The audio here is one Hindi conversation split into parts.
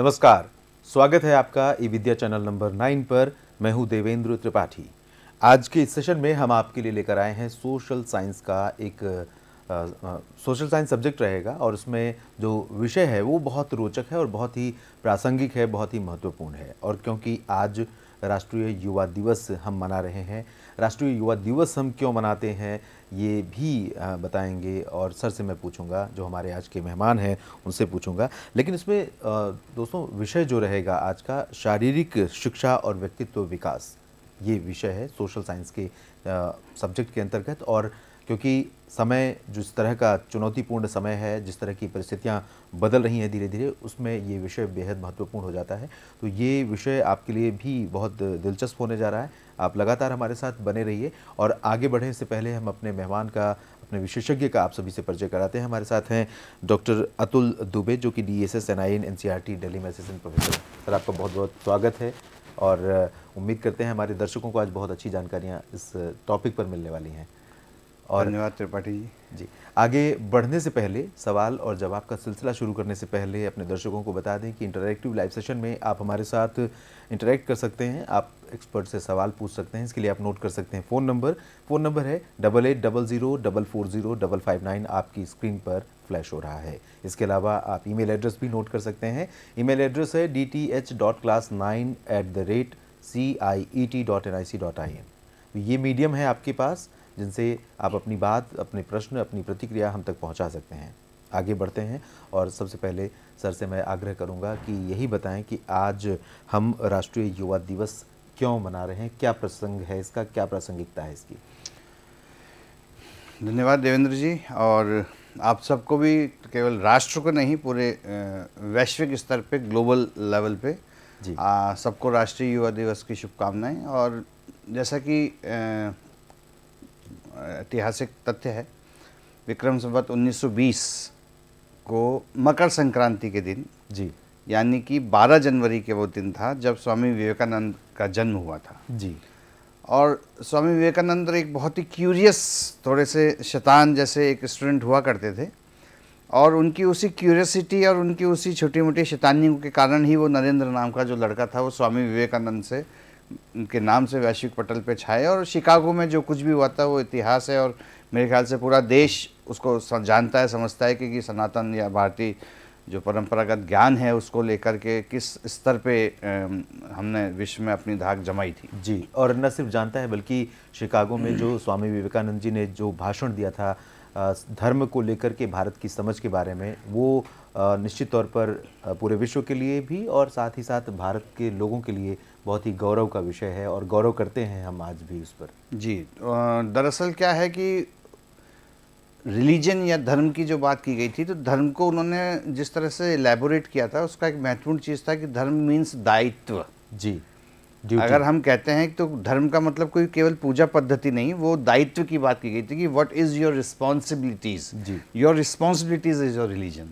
नमस्कार स्वागत है आपका e Vidya channel number nine पर मैं हूं देवेंद्र त्रिपाठी आज के इस सेशन में हम आपके लिए लेकर आए हैं सोशल साइंस का एक सोशल साइंस सब्जेक्ट रहेगा और उसमें जो विषय है वो बहुत रोचक है और बहुत ही प्रासंगिक है बहुत ही महत्वपूर्ण है और क्योंकि आज राष्ट्रीय युवा दिवस हम मना रहे हैं राष्ट्रीय युवा दिवस हम क्यों मनाते हैं ये भी बताएंगे और सर से मैं पूछूंगा जो हमारे आज के मेहमान हैं उनसे पूछूंगा लेकिन इसमें दोस्तों विषय जो रहेगा आज का शारीरिक शिक्षा और व्यक्तित्व विकास ये विषय है सोशल साइंस के सब्जेक्ट के अंतर्गत और क्योंकि समय जिस तरह का चुनौतीपूर्ण समय है जिस तरह की परिस्थितियाँ बदल रही हैं धीरे धीरे उसमें ये विषय बेहद महत्वपूर्ण हो जाता है तो ये विषय आपके लिए भी बहुत दिलचस्प होने जा रहा है आप लगातार हमारे साथ बने रहिए और आगे बढ़ने से पहले हम अपने मेहमान का अपने विशेषज्ञ का आप सभी से परिचय कराते हैं हमारे साथ हैं डॉक्टर अतुल दुबे जो कि D S S N I N N C R T Delhi में असिस्टेंट प्रोफेसर सर आपका बहुत बहुत स्वागत है और उम्मीद करते हैं हमारे दर्शकों को आज बहुत अच्छी जानकारियाँ इस टॉपिक पर मिलने वाली हैं और धन्यवाद त्रिपाठी जी जी आगे बढ़ने से पहले सवाल और जवाब का सिलसिला शुरू करने से पहले अपने दर्शकों को बता दें कि इंटरेक्टिव लाइव सेशन में आप हमारे साथ इंटरेक्ट कर सकते हैं आप एक्सपर्ट से सवाल पूछ सकते हैं इसके लिए आप नोट कर सकते हैं फ़ोन नंबर फ़ोन नंबर है double eight double zero double four zero double five nine आपकी स्क्रीन पर फ्लैश हो रहा है इसके अलावा आप ई एड्रेस भी नोट कर सकते हैं ई एड्रेस है D T H dot class nine at the rate C I E T dot N I C dot I N ये मीडियम है आपके पास जिनसे आप अपनी बात अपने प्रश्न अपनी प्रतिक्रिया हम तक पहुँचा सकते हैं आगे बढ़ते हैं और सबसे पहले सर से मैं आग्रह करूंगा कि यही बताएं कि आज हम राष्ट्रीय युवा दिवस क्यों मना रहे हैं क्या प्रसंग है इसका क्या प्रासंगिकता है इसकी धन्यवाद देवेंद्र जी और आप सबको भी केवल राष्ट्र को नहीं पूरे वैश्विक स्तर पे ग्लोबल लेवल पे सबको राष्ट्रीय युवा दिवस की शुभकामनाएं और जैसा कि ऐतिहासिक तथ्य है विक्रम संवत 1920 को मकर संक्रांति के दिन जी यानी कि 12 जनवरी के वो दिन था जब स्वामी विवेकानंद का जन्म हुआ था जी और स्वामी विवेकानंद एक बहुत ही क्यूरियस थोड़े से शैतान जैसे एक स्टूडेंट हुआ करते थे और उनकी उसी क्यूरियसिटी और उनकी उसी छोटी मोटी शैतानियों के कारण ही वो नरेंद्र नाम का जो लड़का था वो स्वामी विवेकानंद से उनके नाम से वैश्विक पटल पे छाए और शिकागो में जो कुछ भी हुआ था वो इतिहास है और मेरे ख्याल से पूरा देश उसको जानता है समझता है कि, कि सनातन या भारतीय जो परंपरागत ज्ञान है उसको लेकर के किस स्तर पे हमने विश्व में अपनी धाक जमाई थी जी और न सिर्फ जानता है बल्कि शिकागो में जो स्वामी विवेकानंद जी ने जो भाषण दिया था धर्म को लेकर के भारत की समझ के बारे में वो निश्चित तौर पर पूरे विश्व के लिए भी और साथ ही साथ भारत के लोगों के लिए बहुत ही गौरव का विषय है और गौरव करते हैं हम आज भी उस पर जी दरअसल क्या है कि रिलीजन या धर्म की जो बात की गई थी तो धर्म को उन्होंने जिस तरह से एलेबोरेट किया था उसका एक महत्वपूर्ण चीज़ था कि धर्म मीन्स दायित्व जी duty. अगर हम कहते हैं तो धर्म का मतलब कोई केवल पूजा पद्धति नहीं वो दायित्व की बात की गई थी कि what is your responsibilities your responsibilities is your religion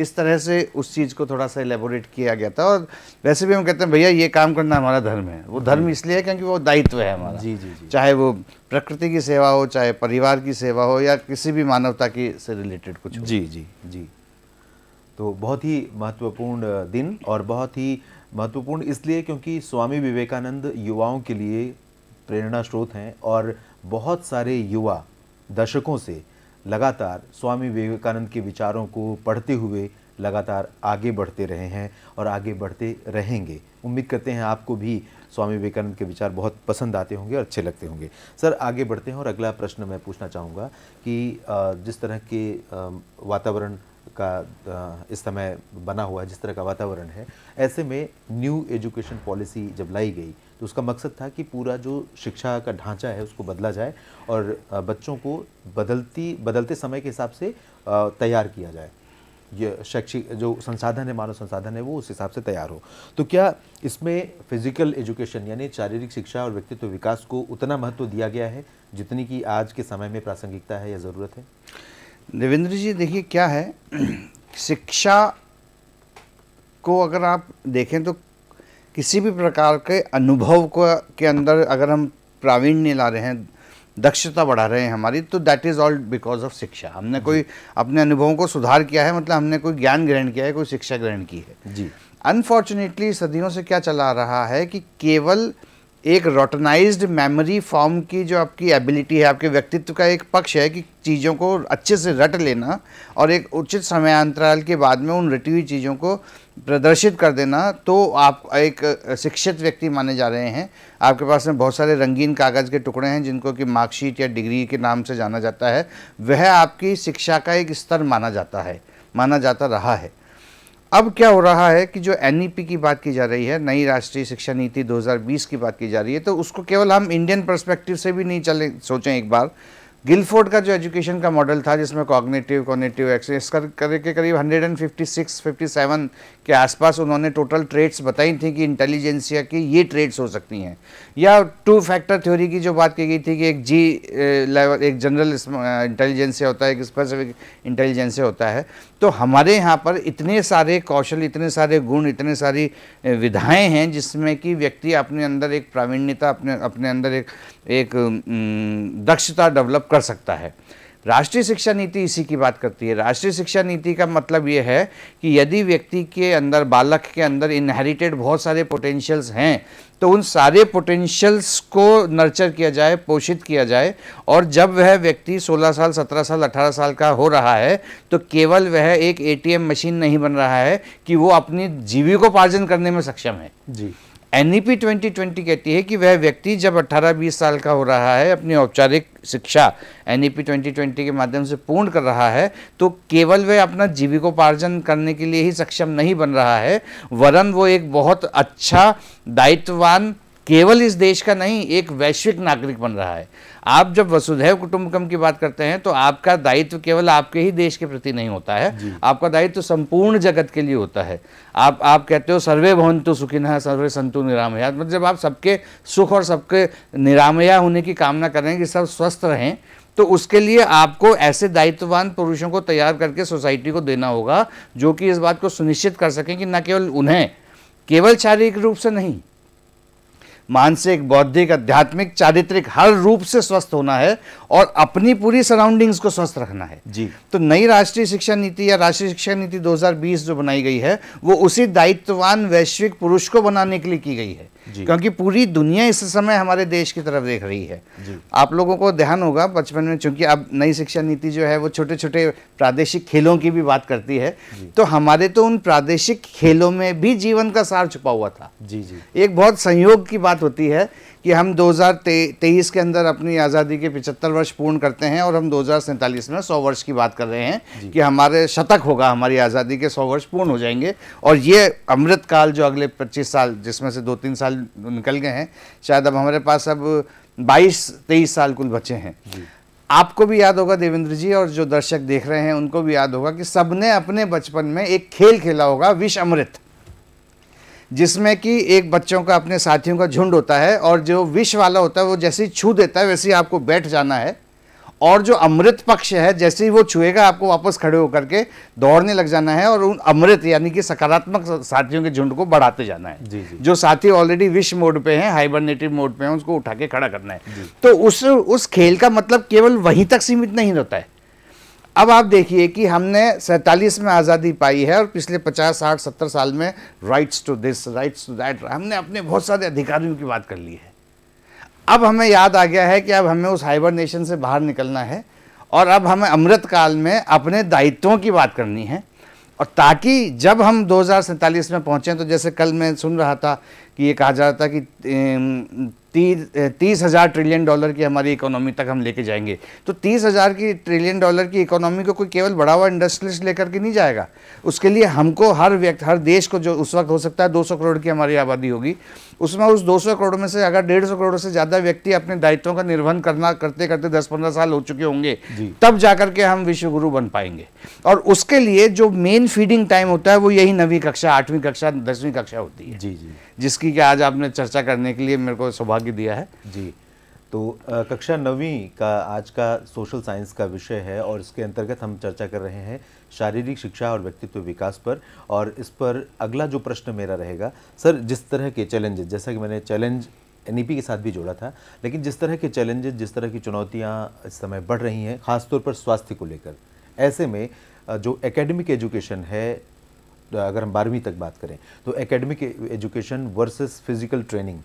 इस तरह से उस चीज़ को थोड़ा सा एलेबोरेट किया गया था और वैसे भी हम कहते हैं भैया ये काम करना हमारा धर्म है वो धर्म इसलिए है क्योंकि वो दायित्व है हमारा जी जी, जी। चाहे वो प्रकृति की सेवा हो चाहे परिवार की सेवा हो या किसी भी मानवता की से रिलेटेड कुछ जी जी जी तो बहुत ही महत्वपूर्ण दिन और बहुत ही महत्वपूर्ण इसलिए क्योंकि स्वामी विवेकानंद युवाओं के लिए प्रेरणा स्रोत हैं और बहुत सारे युवा दशकों से लगातार स्वामी विवेकानंद के विचारों को पढ़ते हुए लगातार आगे बढ़ते रहे हैं और आगे बढ़ते रहेंगे उम्मीद करते हैं आपको भी स्वामी विवेकानंद के विचार बहुत पसंद आते होंगे और अच्छे लगते होंगे सर आगे बढ़ते हैं और अगला प्रश्न मैं पूछना चाहूँगा कि जिस तरह के वातावरण का इस समय बना हुआ है जिस तरह का वातावरण है ऐसे में न्यू एजुकेशन पॉलिसी जब लाई गई तो उसका मकसद था कि पूरा जो शिक्षा का ढांचा है उसको बदला जाए और बच्चों को बदलती बदलते समय के हिसाब से तैयार किया जाए ये शैक्षिक जो संसाधन है मानव संसाधन है वो उस हिसाब से तैयार हो तो क्या इसमें फिजिकल एजुकेशन यानी शारीरिक शिक्षा और व्यक्तित्व विकास को उतना महत्व दिया गया है जितनी कि आज के समय में प्रासंगिकता है या ज़रूरत है देवेंद्र जी देखिए क्या है शिक्षा को अगर आप देखें तो किसी भी प्रकार के अनुभव को के अंदर अगर हम प्रावीण्य ला रहे हैं दक्षता बढ़ा रहे हैं हमारी तो that is all because of शिक्षा हमने कोई अपने अनुभवों को सुधार किया है मतलब हमने कोई ज्ञान ग्रहण किया है कोई शिक्षा ग्रहण की है जी अनफॉर्चुनेटली सदियों से क्या चला रहा है कि केवल एक रोटनाइज्ड मेमोरी फॉर्म की जो आपकी एबिलिटी है आपके व्यक्तित्व का एक पक्ष है कि चीज़ों को अच्छे से रट लेना और एक उचित समयांतराल के बाद में उन रटी हुई चीज़ों को प्रदर्शित कर देना तो आप एक शिक्षित व्यक्ति माने जा रहे हैं आपके पास में बहुत सारे रंगीन कागज़ के टुकड़े हैं जिनको कि मार्कशीट या डिग्री के नाम से जाना जाता है वह आपकी शिक्षा का एक स्तर माना जाता है माना जाता रहा है अब क्या हो रहा है कि जो एन e की बात की जा रही है नई राष्ट्रीय शिक्षा नीति 2020 की बात की जा रही है तो उसको केवल हम इंडियन परस्पेक्टिव से भी नहीं चले सोचें एक बार गिलफोर्ड का जो एजुकेशन का मॉडल था जिसमें कॉग्नेटिव कॉग्नेटिव एक्सरसाइज कर करके करीब 156 सेवन के आसपास उन्होंने टोटल ट्रेड्स बताई थी कि इंटेलिजेंसिया की ये ट्रेड्स हो सकती हैं या टू फैक्टर थ्योरी की जो बात की गई थी कि एक जी लेवल एक जनरल इंटेलिजेंसिया होता है एक स्पेसिफिक इंटेलिजेंसिया होता है तो हमारे यहाँ पर इतने सारे कौशल इतने सारे गुण इतने सारी विधाएँ हैं जिसमें कि व्यक्ति अपने अंदर एक प्रावीण्यता अपने अपने अंदर एक एक दक्षता डेवलप कर सकता है राष्ट्रीय शिक्षा नीति इसी की बात करती है राष्ट्रीय शिक्षा नीति का मतलब ये है कि यदि व्यक्ति के अंदर बालक के अंदर इनहेरिटेड बहुत सारे पोटेंशियल्स हैं तो उन सारे पोटेंशियल्स को नर्चर किया जाए पोषित किया जाए और जब वह व्यक्ति 16 साल 17 साल 18 साल का हो रहा है तो केवल वह एक एटीएम मशीन नहीं बन रहा है कि वो अपनी जीविकोपार्जन करने में सक्षम है जी एन ट्वेंटी ट्वेंटी कहती है कि वह व्यक्ति जब 18-20 साल का हो रहा है अपनी औपचारिक शिक्षा एन ट्वेंटी ट्वेंटी के माध्यम से पूर्ण कर रहा है तो केवल वह अपना जीविकोपार्जन करने के लिए ही सक्षम नहीं बन रहा है वरन वो एक बहुत अच्छा दायित्ववान केवल इस देश का नहीं एक वैश्विक नागरिक बन रहा है आप जब वसुधैव कुटुंबकम की बात करते हैं तो आपका दायित्व केवल आपके ही देश के प्रति नहीं होता है आपका दायित्व संपूर्ण जगत के लिए होता है आप आप कहते हो सर्वे भवंतु सुखिन सर्वे संतु निरामया मतलब जब आप सबके सुख और सबके निरामया होने की कामना करें कि सब स्वस्थ रहें तो उसके लिए आपको ऐसे दायित्ववान पुरुषों को तैयार करके सोसाइटी को देना होगा जो कि इस बात को सुनिश्चित कर सकें कि न केवल उन्हें केवल शारीरिक रूप से नहीं मानसिक बौद्धिक आध्यात्मिक चारित्रिक हर रूप से स्वस्थ होना है और अपनी पूरी सराउंडिंग्स को स्वस्थ रखना है जी तो नई राष्ट्रीय शिक्षा नीति या राष्ट्रीय शिक्षा नीति 2020 जो बनाई गई है वो उसी दायित्ववान वैश्विक पुरुष को बनाने के लिए की गई है क्योंकि पूरी दुनिया इस समय हमारे देश की तरफ देख रही है आप लोगों को ध्यान होगा बचपन में चूंकि अब नई शिक्षा नीति जो है वो छोटे छोटे प्रादेशिक खेलों की भी बात करती है तो हमारे तो उन प्रादेशिक खेलों में भी जीवन का सार छुपा हुआ था जी जी एक बहुत संयोग की बात बात होती है कि हम 2023 के अंदर अपनी आज़ादी के 75 वर्ष पूर्ण करते हैं और हम दो में 100 वर्ष की बात कर रहे हैं कि हमारे शतक होगा हमारी आज़ादी के 100 वर्ष पूर्ण हो जाएंगे और ये अमृत काल जो अगले 25 साल जिसमें से दो तीन साल निकल गए हैं शायद अब हमारे पास अब बाईस तेईस साल कुल बचे हैं आपको भी याद होगा देवेंद्र जी और जो दर्शक देख रहे हैं उनको भी याद होगा कि सबने अपने बचपन में एक खेल खेला होगा विश अमृत जिसमें कि एक बच्चों का अपने साथियों का झुंड होता है और जो विष वाला होता है वो जैसे ही छू देता है वैसे ही आपको बैठ जाना है और जो अमृत पक्ष है जैसे ही वो छुएगा आपको वापस खड़े होकर के दौड़ने लग जाना है और उन अमृत यानी कि सकारात्मक साथियों के झुंड को बढ़ाते जाना है जी जी। जो साथी ऑलरेडी विश मोड पे हैं हाइबरनेटिव मोड पे हैं उसको उठा के खड़ा करना है तो उस उस खेल का मतलब केवल वहीं तक सीमित नहीं रहता है अब आप देखिए कि हमने सैंतालीस में आज़ादी पाई है और पिछले पचास साठ सत्तर साल में rights to this rights to that हमने अपने बहुत सारे अधिकारियों की बात कर ली है अब हमें याद आ गया है कि अब हमें उस हाइबरनेशन से बाहर निकलना है और अब हमें अमृत काल में अपने दायित्वों की बात करनी है और ताकि जब हम दो में पहुँचें तो जैसे कल मैं सुन रहा था कि ये कहा जा रहा था कि तीस हज़ार ट्रिलियन डॉलर की हमारी इकोनॉमी तक हम लेके जाएंगे तो तीस हज़ार की ट्रिलियन डॉलर की इकोनॉमी को कोई केवल बढ़ावा इंडस्ट्रियलिस्ट लेकर के नहीं जाएगा उसके लिए हमको हर व्यक्ति हर देश को जो उस वक्त हो सकता है 200 करोड़ की हमारी आबादी होगी उसमें उस 200 करोड़ में से अगर 150 करोड़ से ज़्यादा व्यक्ति अपने दायित्वों का निर्वहन करना करते करते दस पंद्रह साल हो चुके होंगे तब जाकर के हम विश्वगुरु बन पाएंगे और उसके लिए जो मेन फीडिंग टाइम होता है वो यही नवीं कक्षा आठवीं कक्षा दसवीं कक्षा होती है जी जी जिसकी कि आज आपने चर्चा करने के लिए मेरे को सौभाग्य दिया है जी तो आ, कक्षा नवीं का आज का सोशल साइंस का विषय है और इसके अंतर्गत हम चर्चा कर रहे हैं शारीरिक शिक्षा और व्यक्तित्व विकास पर और इस पर अगला जो प्रश्न मेरा रहेगा सर जिस तरह के चैलेंजेस जैसा कि मैंने चैलेंज एन के साथ भी जोड़ा था लेकिन जिस तरह के चैलेंजेस जिस तरह की चुनौतियाँ इस समय बढ़ रही हैं खासतौर पर स्वास्थ्य को लेकर ऐसे में जो एकेडमिक एजुकेशन है अगर हम बारहवीं तक बात करें तो academic education versus physical training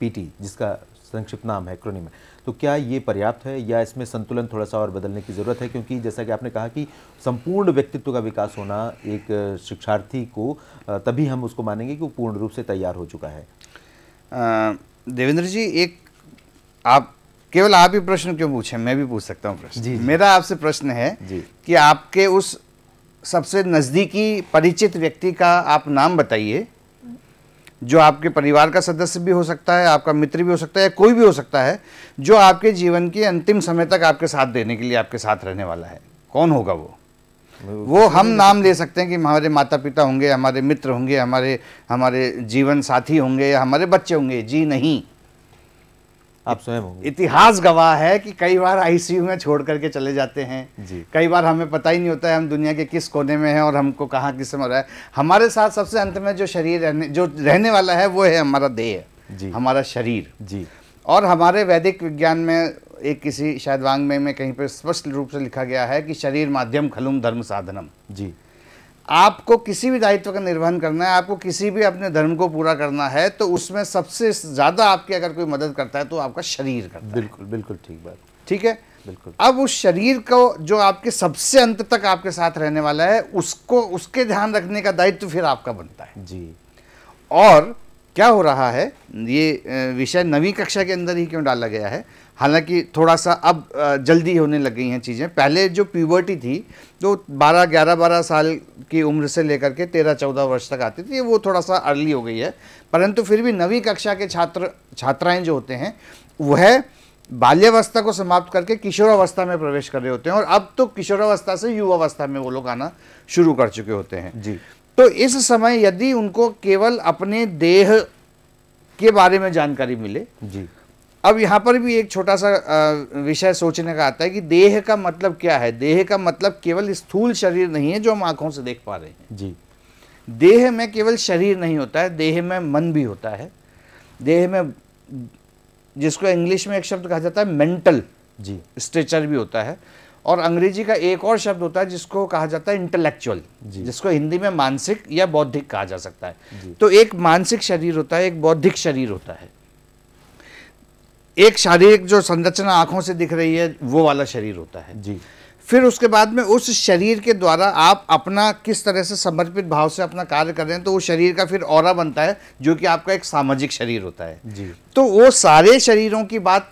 PT जिसका संक्षिप्त नाम है क्रोनी में तो क्या ये पर्याप्त है या इसमें संतुलन थोड़ा सा और बदलने की ज़रूरत है क्योंकि जैसा कि आपने कहा कि संपूर्ण व्यक्तित्व का विकास होना एक शिक्षार्थी को तभी हम उसको मानेंगे कि वो पूर्ण रूप से तैयार हो चुका है देवेंद्र जी एक आप केवल आप ही प्रश्न क्यों पूछे मैं भी पूछ सकता हूँ प्रश्न जी, जी मेरा आपसे प्रश्न है जी कि आपके उस सबसे नज़दीकी परिचित व्यक्ति का आप नाम बताइए जो आपके परिवार का सदस्य भी हो सकता है आपका मित्र भी हो सकता है कोई भी हो सकता है जो आपके जीवन के अंतिम समय तक आपके साथ देने के लिए आपके साथ रहने वाला है कौन होगा वो वो हम नाम ले सकते हैं कि हमारे माता पिता होंगे हमारे मित्र होंगे हमारे हमारे जीवन साथी होंगे या हमारे बच्चे होंगे जी नहीं आप स्वयं होंगे इतिहास गवाह है कि कई बार आईसीयू में छोड़ करके चले जाते हैं जी कई बार हमें पता ही नहीं होता है हम दुनिया के किस कोने में हैं और हमको कहाँ किस में रहा है हमारे साथ सबसे अंत में जो शरीर रहने जो रहने वाला है वो है हमारा देह जी हमारा शरीर जी और हमारे वैदिक विज्ञान में एक किसी शायद वांग में, में कहीं पर स्पष्ट रूप से लिखा गया है कि शरीर माध्यम खलुम धर्म साधनम जी आपको किसी भी दायित्व का निर्वहन करना है आपको किसी भी अपने धर्म को पूरा करना है तो उसमें सबसे ज़्यादा आपकी अगर कोई मदद करता है तो आपका शरीर करता बिल्कुल है। बिल्कुल ठीक बात ठीक है बिल्कुल अब उस शरीर को जो आपके सबसे अंत तक आपके साथ रहने वाला है उसको उसके ध्यान रखने का दायित्व फिर आपका बनता है जी और क्या हो रहा है ये विषय नवी कक्षा के अंदर ही क्यों डाला गया है हालांकि थोड़ा सा अब जल्दी होने लग गई हैं चीज़ें पहले जो प्यूबर्टी थी तो 12 11 12 साल की उम्र से लेकर के 13 14 वर्ष तक आती थी वो थोड़ा सा अर्ली हो गई है परंतु फिर भी नवी कक्षा के छात्र छात्राएं जो होते हैं वह बाल्यावस्था को समाप्त करके किशोरावस्था में प्रवेश कर रहे होते हैं और अब तो किशोरावस्था से युवावस्था में वो लोग आना शुरू कर चुके होते हैं जी तो इस समय यदि उनको केवल अपने देह के बारे में जानकारी मिले जी अब यहाँ पर भी एक छोटा सा विषय सोचने का आता है कि देह का मतलब क्या है देह का मतलब केवल स्थूल शरीर नहीं है जो हम आंखों से देख पा रहे हैं जी देह में केवल शरीर नहीं होता है देह में मन भी होता है देह में जिसको इंग्लिश में एक शब्द कहा जाता है मेंटल जी स्ट्रेचर भी होता है और अंग्रेजी का एक और शब्द होता है जिसको कहा जाता है इंटेलेक्चुअल जिसको हिंदी में मानसिक या बौद्धिक कहा जा सकता है तो एक मानसिक शरीर होता है एक बौद्धिक शरीर होता है एक शारीरिक जो संरचना आंखों से दिख रही है वो वाला शरीर होता है जी फिर उसके बाद में उस शरीर के द्वारा आप अपना किस तरह से समर्पित भाव से अपना कार्य कर रहे हैं तो वो शरीर का फिर और बनता है जो कि आपका एक सामाजिक शरीर होता है जी तो वो सारे शरीरों की बात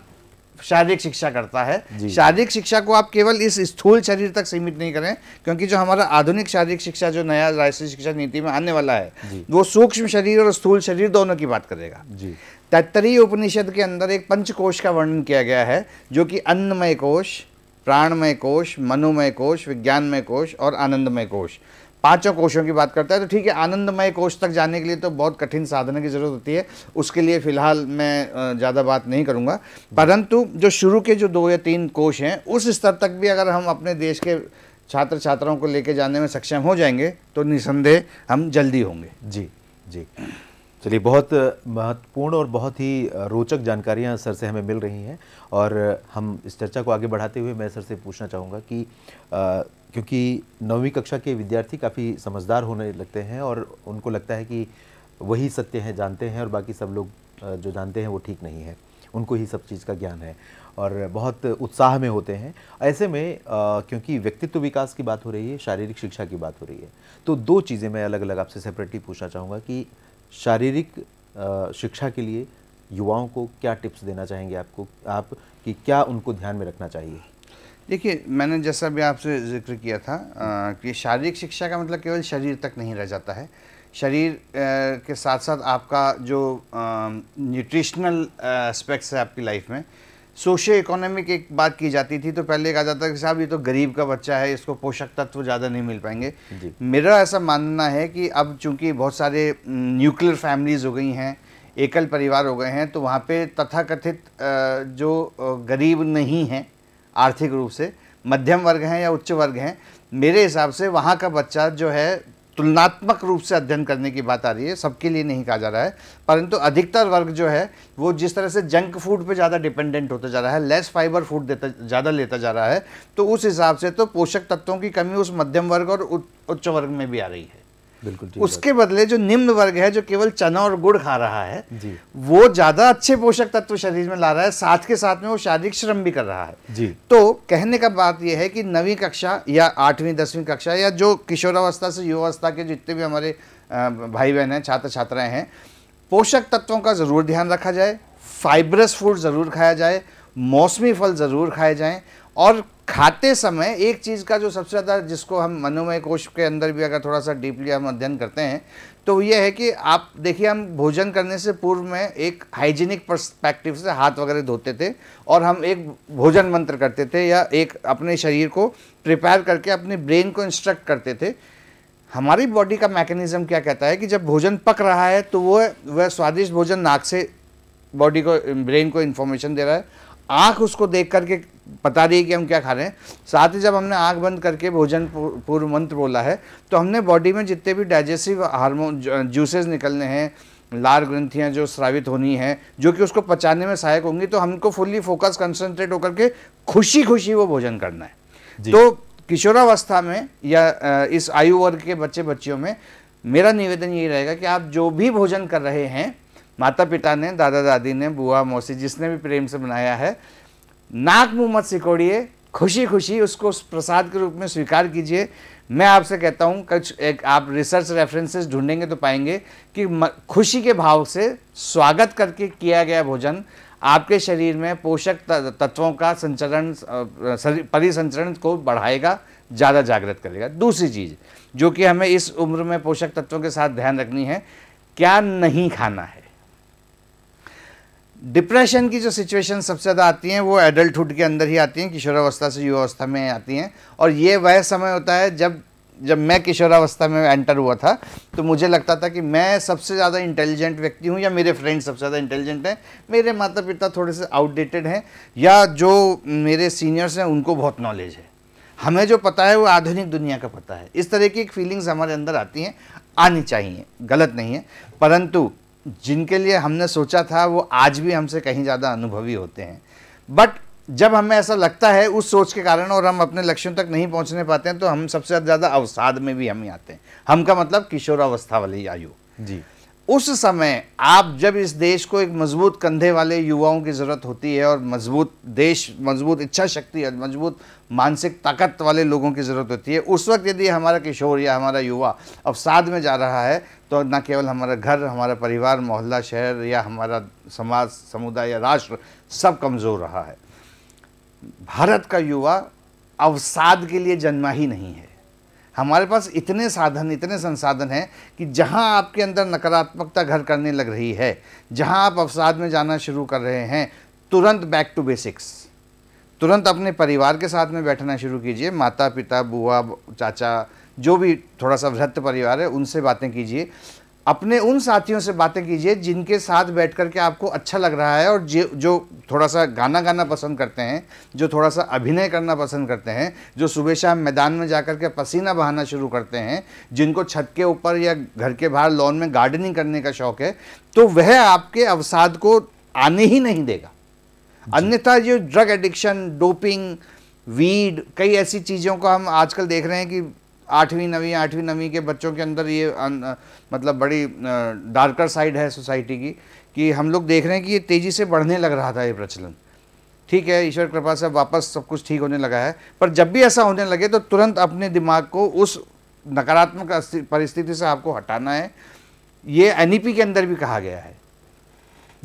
शारीरिक शिक्षा करता है शारीरिक शिक्षा को आप केवल इस स्थूल शरीर तक सीमित नहीं करें क्योंकि जो हमारा आधुनिक शारीरिक शिक्षा जो नया राष्ट्रीय शिक्षा नीति में आने वाला है वो सूक्ष्म शरीर और स्थूल शरीर दोनों की बात करेगा जी तैतरीय उपनिषद के अंदर एक पंचकोश का वर्णन किया गया है जो कि अन्नमय कोश प्राणमय कोश मनोमय कोश विज्ञानमय कोश और आनंदमय कोश पांचों कोशों की बात करता है तो ठीक है आनंदमय कोश तक जाने के लिए तो बहुत कठिन साधना की ज़रूरत होती है उसके लिए फ़िलहाल मैं ज़्यादा बात नहीं करूँगा परंतु जो शुरू के जो दो या तीन कोश हैं उस स्तर तक भी अगर हम अपने देश के छात्र छात्राओं को लेके जाने में सक्षम हो जाएंगे तो निसंदेह हम जल्दी होंगे जी जी चलिए बहुत महत्वपूर्ण और बहुत ही रोचक जानकारियां सर से हमें मिल रही हैं और हम इस चर्चा को आगे बढ़ाते हुए मैं सर से पूछना चाहूँगा कि आ, क्योंकि नौवीं कक्षा के विद्यार्थी काफ़ी समझदार होने लगते हैं और उनको लगता है कि वही सत्य हैं जानते हैं और बाकी सब लोग जो जानते हैं वो ठीक नहीं है उनको ही सब चीज़ का ज्ञान है और बहुत उत्साह में होते हैं ऐसे में आ, क्योंकि व्यक्तित्व विकास की बात हो रही है शारीरिक शिक्षा की बात हो रही है तो दो चीज़ें मैं अलग अलग आपसे सेपरेटली पूछना चाहूँगा कि शारीरिक शिक्षा के लिए युवाओं को क्या टिप्स देना चाहेंगे आपको आप कि क्या उनको ध्यान में रखना चाहिए देखिए मैंने जैसा भी आपसे जिक्र किया था आ, कि शारीरिक शिक्षा का मतलब केवल शरीर तक नहीं रह जाता है शरीर आ, के साथ साथ आपका जो न्यूट्रिशनल एस्पेक्ट्स है आपकी लाइफ में सोशो इकोनॉमिक एक बात की जाती थी तो पहले कहा जाता था कि साहब ये तो गरीब का बच्चा है इसको पोषक तत्व ज़्यादा नहीं मिल पाएंगे मेरा ऐसा मानना है कि अब चूंकि बहुत सारे न्यूक्लियर फैमिलीज़ हो गई हैं एकल परिवार हो गए हैं तो वहाँ पे तथाकथित जो गरीब नहीं हैं आर्थिक रूप से मध्यम वर्ग हैं या उच्च वर्ग हैं मेरे हिसाब से वहाँ का बच्चा जो है तुलनात्मक रूप से अध्ययन करने की बात आ रही है सबके लिए नहीं कहा जा रहा है परंतु अधिकतर वर्ग जो है वो जिस तरह से जंक फूड पे ज़्यादा डिपेंडेंट होता जा रहा है लेस फाइबर फूड देता ज़्यादा लेता जा रहा है तो उस हिसाब से तो पोषक तत्वों की कमी उस मध्यम वर्ग और उच्च वर्ग में भी आ रही है बिल्कुल उसके बदले जो निम्न वर्ग है जो केवल चना और गुड़ खा रहा है जी। वो ज़्यादा अच्छे पोषक तत्व शरीर में ला रहा है साथ के साथ में वो शारीरिक श्रम भी कर रहा है जी। तो कहने का बात यह है कि नवी कक्षा या आठवीं दसवीं कक्षा या जो किशोरावस्था से युवावस्था के जितने भी हमारे भाई बहन हैं छात्र छात्राएं हैं पोषक तत्वों का ज़रूर ध्यान रखा जाए फाइब्रस फूड ज़रूर खाया जाए मौसमी फल ज़रूर खाए जाए और खाते समय एक चीज़ का जो सबसे ज़्यादा जिसको हम मनोमय कोश के अंदर भी अगर थोड़ा सा डीपली हम अध्ययन करते हैं तो ये है कि आप देखिए हम भोजन करने से पूर्व में एक हाइजीनिक पर्सपेक्टिव से हाथ वगैरह धोते थे और हम एक भोजन मंत्र करते थे या एक अपने शरीर को प्रिपेयर करके अपने ब्रेन को इंस्ट्रक्ट करते थे हमारी बॉडी का मैकेनिज़्म क्या कहता है कि जब भोजन पक रहा है तो वह वह स्वादिष्ट भोजन नाक से बॉडी को ब्रेन को इन्फॉर्मेशन दे रहा है आंख उसको देख करके पता रही है कि हम क्या खा रहे हैं साथ ही जब हमने आँख बंद करके भोजन पूर्व मंत्र बोला है तो हमने बॉडी में जितने भी डाइजेस्टिव हार्मोन जूसेस निकलने हैं लार ग्रंथियां जो स्रावित होनी है जो कि उसको पचाने में सहायक होंगी तो हमको फुल्ली फोकस कंसंट्रेट होकर के खुशी खुशी वो भोजन करना है तो किशोरावस्था में या इस आयु वर्ग के बच्चे बच्चियों में मेरा निवेदन ये रहेगा कि आप जो भी भोजन कर रहे हैं माता पिता ने दादा दादी ने बुआ मौसी जिसने भी प्रेम से बनाया है नाक मुँह मत सिकोड़िए खुशी खुशी उसको उस प्रसाद के रूप में स्वीकार कीजिए मैं आपसे कहता हूँ कुछ एक आप रिसर्च रेफरेंसेस ढूंढेंगे तो पाएंगे कि खुशी के भाव से स्वागत करके किया गया भोजन आपके शरीर में पोषक तत्वों का संचरण परिसंचरण को बढ़ाएगा ज़्यादा जागृत करेगा दूसरी चीज़ जो कि हमें इस उम्र में पोषक तत्वों के साथ ध्यान रखनी है क्या नहीं खाना है डिप्रेशन की जो सिचुएशन सबसे ज़्यादा आती हैं वो एडल्टहुड के अंदर ही आती हैं किशोरावस्था से युवावस्था में आती हैं और ये वह समय होता है जब जब मैं किशोरावस्था में एंटर हुआ था तो मुझे लगता था कि मैं सबसे ज़्यादा इंटेलिजेंट व्यक्ति हूँ या मेरे फ्रेंड सबसे ज़्यादा इंटेलिजेंट हैं मेरे माता पिता थोड़े से आउटडेटेड हैं या जो मेरे सीनियर्स हैं उनको बहुत नॉलेज है हमें जो पता है वो आधुनिक दुनिया का पता है इस तरह की एक फीलिंग्स हमारे अंदर आती हैं आनी चाहिए गलत नहीं है परंतु जिनके लिए हमने सोचा था वो आज भी हमसे कहीं ज़्यादा अनुभवी होते हैं बट जब हमें ऐसा लगता है उस सोच के कारण और हम अपने लक्ष्यों तक नहीं पहुंचने पाते हैं तो हम सबसे ज़्यादा अवसाद में भी हम ही आते हैं हम का मतलब किशोरावस्था वाली आयु जी उस समय आप जब इस देश को एक मजबूत कंधे वाले युवाओं की ज़रूरत होती है और मजबूत देश मजबूत इच्छा शक्ति और मजबूत मानसिक ताकत वाले लोगों की ज़रूरत होती है उस वक्त यदि हमारा किशोर या हमारा युवा अवसाद में जा रहा है तो न केवल हमारा घर हमारा परिवार मोहल्ला शहर या हमारा समाज समुदाय या राष्ट्र सब कमज़ोर रहा है भारत का युवा अवसाद के लिए जन्मा ही नहीं है हमारे पास इतने साधन इतने संसाधन हैं कि जहां आपके अंदर नकारात्मकता घर करने लग रही है जहां आप अवसाद में जाना शुरू कर रहे हैं तुरंत बैक टू बेसिक्स तुरंत अपने परिवार के साथ में बैठना शुरू कीजिए माता पिता बुआ चाचा जो भी थोड़ा सा वृहत परिवार है उनसे बातें कीजिए अपने उन साथियों से बातें कीजिए जिनके साथ बैठ कर के आपको अच्छा लग रहा है और जो थोड़ा सा गाना गाना पसंद करते हैं जो थोड़ा सा अभिनय करना पसंद करते हैं जो सुबह शाम मैदान में जाकर के पसीना बहाना शुरू करते हैं जिनको छत के ऊपर या घर के बाहर लॉन में गार्डनिंग करने का शौक है तो वह आपके अवसाद को आने ही नहीं देगा अन्यथा जो ड्रग एडिक्शन डोपिंग वीड कई ऐसी चीज़ों को हम आजकल देख रहे हैं कि आठवीं नवीं आठवीं नवीं के बच्चों के अंदर ये अन, मतलब बड़ी डार्कर साइड है सोसाइटी की कि हम लोग देख रहे हैं कि ये तेज़ी से बढ़ने लग रहा था ये प्रचलन ठीक है ईश्वर कृपा से वापस सब कुछ ठीक होने लगा है पर जब भी ऐसा होने लगे तो तुरंत अपने दिमाग को उस नकारात्मक परिस्थिति से आपको हटाना है ये एन e के अंदर भी कहा गया है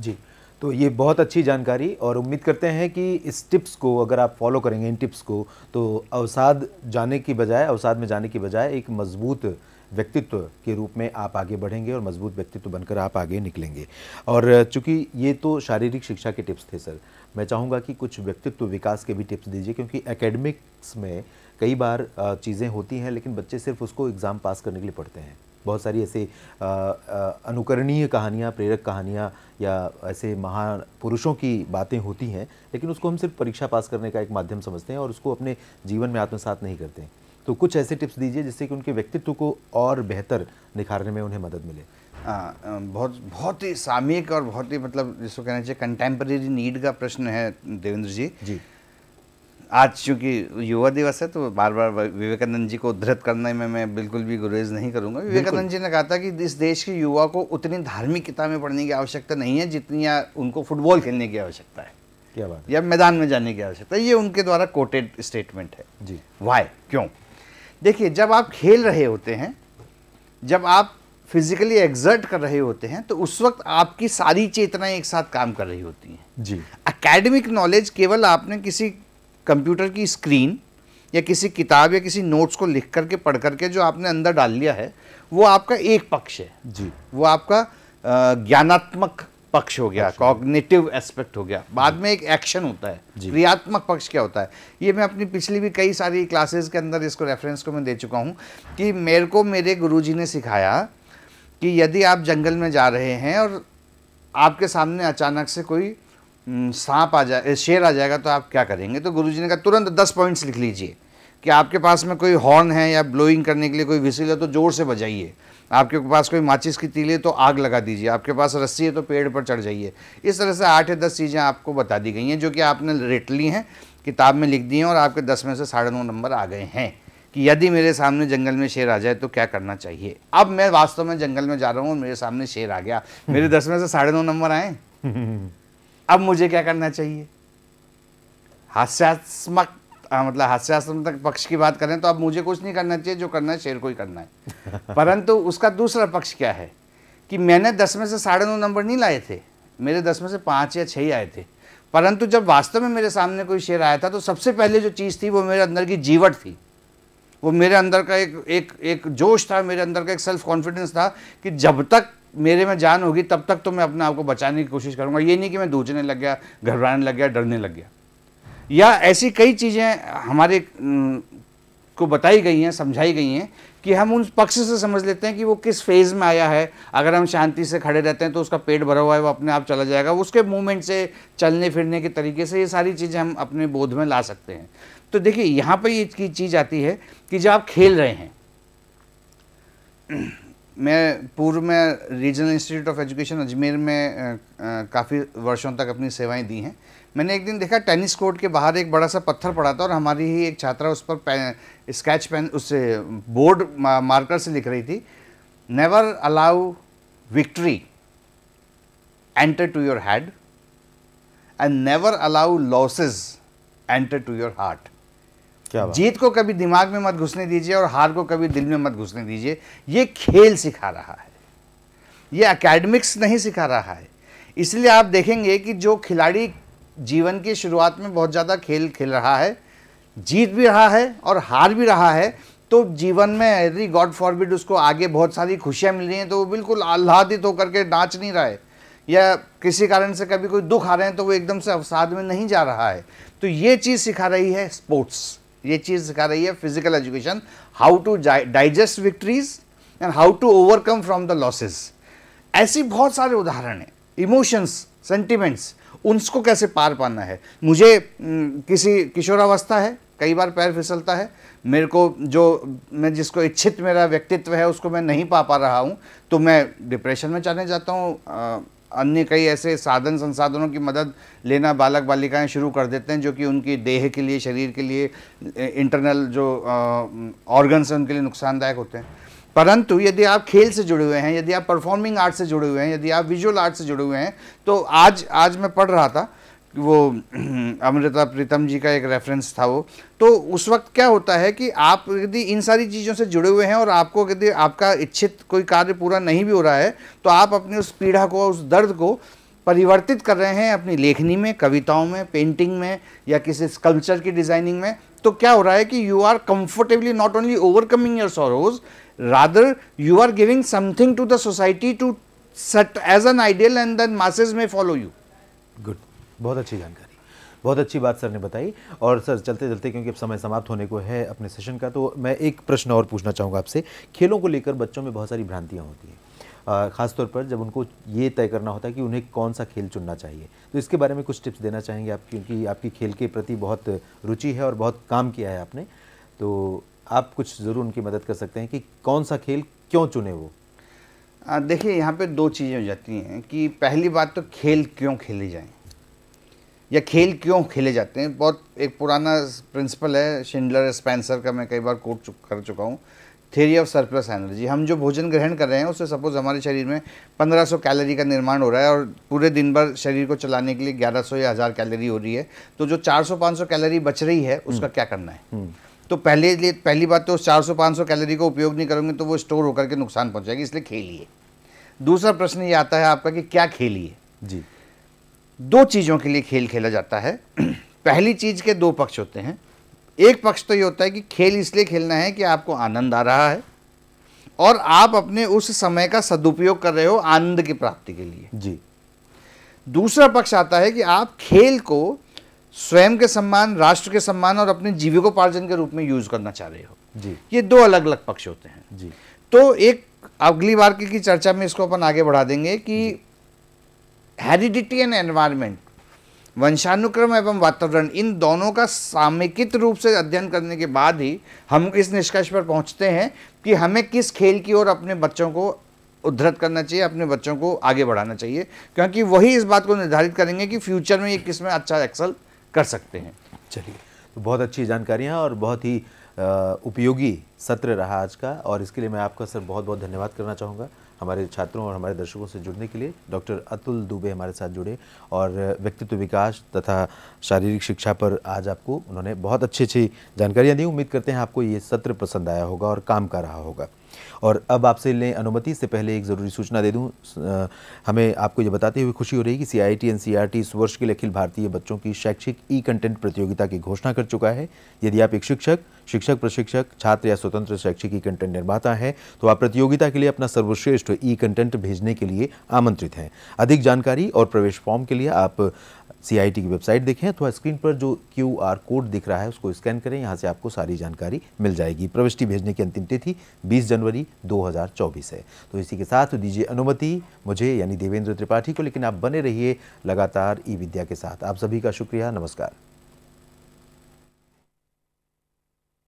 जी तो ये बहुत अच्छी जानकारी और उम्मीद करते हैं कि इस टिप्स को अगर आप फॉलो करेंगे इन टिप्स को तो अवसाद जाने की बजाय अवसाद में जाने की बजाय एक मजबूत व्यक्तित्व के रूप में आप आगे बढ़ेंगे और मजबूत व्यक्तित्व बनकर आप आगे निकलेंगे और चूंकि ये तो शारीरिक शिक्षा के टिप्स थे सर मैं चाहूँगा कि कुछ व्यक्तित्व विकास के भी टिप्स दीजिए क्योंकि एकेडमिक्स में कई बार चीज़ें होती हैं लेकिन बच्चे सिर्फ उसको एग्ज़ाम पास करने के लिए पढ़ते हैं बहुत सारी ऐसे अनुकरणीय कहानियाँ प्रेरक कहानियाँ या ऐसे महापुरुषों की बातें होती हैं लेकिन उसको हम सिर्फ परीक्षा पास करने का एक माध्यम समझते हैं और उसको अपने जीवन में आत्मसात नहीं करते हैं तो कुछ ऐसे टिप्स दीजिए जिससे कि उनके व्यक्तित्व को और बेहतर निखारने में उन्हें मदद मिले आ, बहुत बहुत ही सामयिक और बहुत ही मतलब जिसको कहना चाहिए कंटेम्प्रेरी नीड का प्रश्न है देवेंद्र जी जी आज चूंकि युवा दिवस है तो बार बार विवेकानंद जी को उद्धृत करने में मैं बिल्कुल भी गुरेज नहीं करूंगा विवेकानंद जी ने कहा था कि इस देश के युवा को उतनी धार्मिक किताबें पढ़ने की आवश्यकता नहीं है जितनी उनको फुटबॉल खेलने की आवश्यकता है क्या बात या मैदान में जाने की आवश्यकता है ये उनके द्वारा कोटेड स्टेटमेंट है जी वाई क्यों देखिए जब आप खेल रहे होते हैं जब आप फिजिकली एग्जर्ट कर रहे होते हैं तो उस वक्त आपकी सारी चेतनाएं एक साथ काम कर रही होती हैं जी एकेडमिक नॉलेज केवल आपने किसी कंप्यूटर की स्क्रीन या किसी किताब या किसी नोट्स को लिख करके पढ़ करके जो आपने अंदर डाल लिया है वो आपका एक पक्ष है जी वो आपका ज्ञानात्मक पक्ष हो गया कॉग्निटिव एस्पेक्ट हो गया बाद में एक एक्शन होता है क्रियात्मक पक्ष क्या होता है ये मैं अपनी पिछली भी कई सारी क्लासेस के अंदर इसको रेफरेंस को मैं दे चुका हूँ कि मेरे को मेरे गुरुजी ने सिखाया कि यदि आप जंगल में जा रहे हैं और आपके सामने अचानक से कोई हम्म, सांप आ जाए शेर आ जाएगा तो आप क्या करेंगे तो गुरुजी ने कहा तुरंत दस पॉइंट्स लिख लीजिए कि आपके पास में कोई हॉर्न है या ब्लोइंग करने के लिए कोई विसिल है तो ज़ोर से बजाइए आपके पास कोई माचिस की तीली है तो आग लगा दीजिए आपके पास रस्सी है तो पेड़ पर चढ़ जाइए इस तरह से आठ या दस चीज़ें आपको बता दी गई हैं जो कि आपने रेट ली हैं किताब में लिख दी हैं और आपके दस में से साढ़े नौ नंबर आ गए हैं कि यदि मेरे सामने जंगल में शेर आ जाए तो क्या करना चाहिए अब मैं वास्तव में जंगल में जा रहा हूँ और मेरे सामने शेर आ गया मेरे दस में से साढ़े नौ नंबर आए अब मुझे क्या करना चाहिए हास्यात्मक मतलब हास्यात्मक पक्ष की बात करें तो अब मुझे कुछ नहीं करना चाहिए जो करना है शेर को ही करना है परंतु उसका दूसरा पक्ष क्या है कि मैंने दस में से साढ़े नौ नंबर नहीं लाए थे मेरे दस में से पाँच या छः ही आए थे परंतु जब वास्तव में मेरे सामने कोई शेर आया था तो सबसे पहले जो चीज़ थी वो मेरे अंदर की जीवट थी वो मेरे अंदर का एक एक एक जोश था मेरे अंदर का एक सेल्फ कॉन्फिडेंस था कि जब तक मेरे में जान होगी तब तक तो मैं अपने आप को बचाने की कोशिश करूंगा ये नहीं कि मैं दूझने लग गया घबराने लग गया डरने लग गया या ऐसी कई चीज़ें हमारे को बताई गई हैं समझाई गई हैं कि हम उन पक्ष से समझ लेते हैं कि वो किस फेज़ में आया है अगर हम शांति से खड़े रहते हैं तो उसका पेट भरा हुआ है वो अपने आप चला जाएगा उसके मूवमेंट से चलने फिरने के तरीके से ये सारी चीज़ें हम अपने बोध में ला सकते हैं तो देखिए यहाँ पर ये चीज़ आती है कि जब आप खेल रहे हैं मैं पूर्व में regional institute of education Ajmer में काफ़ी वर्षों तक अपनी सेवाएं दी हैं मैंने एक दिन देखा टेनिस कोर्ट के बाहर एक बड़ा सा पत्थर पड़ा था और हमारी ही एक छात्रा उस पर पेन, स्केच पेन उस बोर्ड मार्कर से लिख रही थी never allow victory enter to your head and never allow losses enter to your heart जीत को कभी दिमाग में मत घुसने दीजिए और हार को कभी दिल में मत घुसने दीजिए ये खेल सिखा रहा है ये अकेडमिक्स नहीं सिखा रहा है इसलिए आप देखेंगे कि जो खिलाड़ी जीवन की शुरुआत में बहुत ज़्यादा खेल खेल रहा है जीत भी रहा है और हार भी रहा है तो जीवन में यदि गॉड फॉरबिड उसको आगे बहुत सारी खुशियाँ मिल रही हैं तो वो बिल्कुल आह्लादित होकर के नाच नहीं रहा है या किसी कारण से कभी कोई दुख आ रहे हैं तो वो एकदम से अवसाद में नहीं जा रहा है तो ये चीज़ सिखा रही है स्पोर्ट्स ये चीज़ सिखा रही है physical education how to digest victories and how to overcome from the losses ऐसी बहुत सारे उदाहरण हैं इमोशंस सेंटिमेंट्स उनको कैसे पार पाना है मुझे किसी किशोरावस्था है कई बार पैर फिसलता है मेरे को जो मैं जिसको इच्छित मेरा व्यक्तित्व है उसको मैं नहीं पा पा रहा हूँ तो मैं डिप्रेशन में चले जाता हूँ अन्य कई ऐसे साधन संसाधनों की मदद लेना बालक बालिकाएं शुरू कर देते हैं जो कि उनकी देह के लिए शरीर के लिए इंटरनल जो ऑर्गन्स हैं उनके लिए नुकसानदायक होते हैं परंतु यदि आप खेल से जुड़े हुए हैं यदि आप परफॉर्मिंग आर्ट से जुड़े हुए हैं यदि आप विजुअल आर्ट से जुड़े हुए हैं तो आज आज मैं पढ़ रहा था वो अमृता प्रीतम जी का एक रेफरेंस था वो तो उस वक्त क्या होता है कि आप यदि इन सारी चीज़ों से जुड़े हुए हैं और आपको यदि आपका इच्छित कोई कार्य पूरा नहीं भी हो रहा है तो आप अपनी उस पीड़ा को उस दर्द को परिवर्तित कर रहे हैं अपनी लेखनी में कविताओं में पेंटिंग में या किसी स्कल्पचर की डिज़ाइनिंग में तो क्या हो रहा है कि you are comfortably not only overcoming your sorrows rather you are giving something to the society to set as an ideal and then masses में फॉलो यू गुड बहुत अच्छी जानकारी बहुत अच्छी बात सर ने बताई और सर चलते चलते क्योंकि अब समय समाप्त होने को है अपने सेशन का तो मैं एक प्रश्न और पूछना चाहूँगा आपसे खेलों को लेकर बच्चों में बहुत सारी भ्रांतियाँ होती हैं ख़ासतौर पर जब उनको ये तय करना होता है कि उन्हें कौन सा खेल चुनना चाहिए तो इसके बारे में कुछ टिप्स देना चाहेंगे आप क्योंकि आपकी खेल के प्रति बहुत रुचि है और बहुत काम किया है आपने तो आप कुछ ज़रूर उनकी मदद कर सकते हैं कि कौन सा खेल क्यों चुने वो देखिए यहाँ पे दो चीज़ें हो जाती हैं कि पहली बात तो खेल क्यों खेली जाए या खेल क्यों खेले जाते हैं बहुत एक पुराना प्रिंसिपल है शिंडलर स्पेंसर का मैं कई बार कोट चुक, कर चुका हूँ थियरी ऑफ सरप्लस एनर्जी हम जो भोजन ग्रहण कर रहे हैं उससे सपोज हमारे शरीर में 1500 कैलोरी का निर्माण हो रहा है और पूरे दिन भर शरीर को चलाने के लिए 1100 या हज़ार कैलोरी हो रही है तो जो 400-500 कैलोरी बच रही है हम्म। उसका क्या करना है हम्म। तो पहले लिए पहली बात तो उस चार सौ पाँच सौ कैलोरी का उपयोग नहीं करोगे तो वो स्टोर होकर के नुकसान पहुँचाएगी इसलिए खेलिए दूसरा प्रश्न ये आता है आपका कि क्या खेलिए जी दो चीज़ों के लिए खेल खेला जाता है पहली चीज़ के दो पक्ष होते हैं एक पक्ष तो ये होता है कि खेल इसलिए खेलना है कि आपको आनंद आ रहा है और आप अपने उस समय का सदुपयोग कर रहे हो आनंद की प्राप्ति के लिए जी दूसरा पक्ष आता है कि आप खेल को स्वयं के सम्मान राष्ट्र के सम्मान और अपने जीविकोपार्जन के रूप में यूज करना चाह रहे हो जी ये दो अलग अलग पक्ष होते हैं जी तो एक अगली बार की चर्चा में इसको अपन आगे बढ़ा देंगे कि हेरिडिटी एंड एनवायरमेंट वंशानुक्रम एवं वातावरण इन दोनों का सामिकित रूप से अध्ययन करने के बाद ही हम इस निष्कर्ष पर पहुंचते हैं कि हमें किस खेल की ओर अपने बच्चों को उद्धृत करना चाहिए अपने बच्चों को आगे बढ़ाना चाहिए क्योंकि वही इस बात को निर्धारित करेंगे कि फ्यूचर में ये किस में अच्छा एक्सल कर सकते हैं चलिए तो बहुत अच्छी जानकारियाँ और बहुत ही उपयोगी सत्र रहा आज का और इसके लिए मैं आपका सर बहुत बहुत धन्यवाद करना चाहूँगा हमारे छात्रों और हमारे दर्शकों से जुड़ने के लिए डॉक्टर अतुल दुबे हमारे साथ जुड़े और व्यक्तित्व विकास तथा शारीरिक शिक्षा पर आज आपको उन्होंने बहुत अच्छी अच्छी जानकारियाँ दी उम्मीद करते हैं आपको ये सत्र पसंद आया होगा और काम का रहा होगा और अब आपसे लें अनुमति से पहले एक ज़रूरी सूचना दे दूँ हमें आपको ये बताते हुए खुशी हो रही है कि C I T N C R T इस वर्ष के लिए अखिल भारतीय बच्चों की शैक्षिक ई कंटेंट प्रतियोगिता की घोषणा कर चुका है यदि आप एक शिक्षक शिक्षक प्रशिक्षक छात्र या स्वतंत्र शैक्षिक ई कंटेंट निर्माता है तो आप प्रतियोगिता के लिए अपना सर्वश्रेष्ठ ई कंटेंट भेजने के लिए आमंत्रित हैं अधिक जानकारी और प्रवेश फॉर्म के लिए आप सी की वेबसाइट देखें अथवा तो स्क्रीन पर जो क्यू कोड दिख रहा है उसको स्कैन करें यहाँ से आपको सारी जानकारी मिल जाएगी प्रविष्टि भेजने की अंतिम तिथि 20 जनवरी 2024 है तो इसी के साथ दीजिए अनुमति मुझे यानी देवेंद्र त्रिपाठी को लेकिन आप बने रहिए लगातार ई विद्या के साथ आप सभी का शुक्रिया नमस्कार